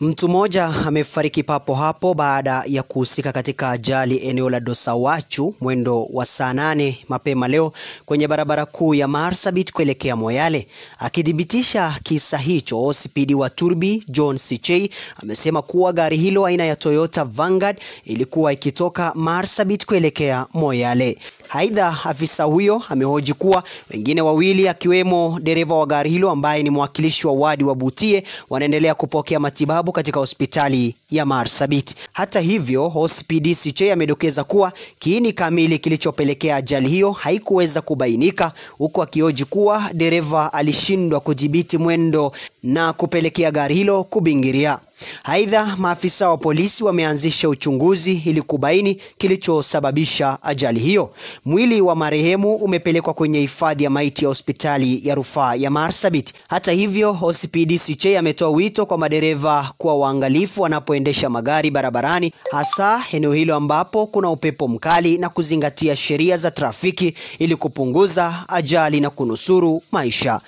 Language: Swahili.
Mtu mmoja amefariki papo hapo baada ya kuhusika katika ajali eneo la Dosawachu mwendo wa saa nane mapema leo kwenye barabara kuu ya Marsabit kuelekea Moyale. Akithibitisha kisa hicho, spidi wa Turbi John Sichei amesema kuwa gari hilo aina ya Toyota Vanguard ilikuwa ikitoka Marsabit kuelekea Moyale. Aidha, afisa huyo amehoji kuwa wengine wawili akiwemo dereva wa gari hilo ambaye ni mwakilishi wa wadi wa Butie wanaendelea kupokea matibabu katika hospitali ya Marsabit. Hata hivyo, OCPD Sichey amedokeza kuwa kiini kamili kilichopelekea ajali hiyo haikuweza kubainika, huku akihoji kuwa dereva alishindwa kudhibiti mwendo na kupelekea gari hilo kubingiria. Aidha, maafisa wa polisi wameanzisha uchunguzi ili kubaini kilichosababisha ajali hiyo. Mwili wa marehemu umepelekwa kwenye hifadhi ya maiti ya hospitali ya rufaa ya Marsabit. Hata hivyo, OCPD Sichey ametoa wito kwa madereva kuwa waangalifu wanapoendesha magari barabarani, hasa eneo hilo ambapo kuna upepo mkali na kuzingatia sheria za trafiki ili kupunguza ajali na kunusuru maisha.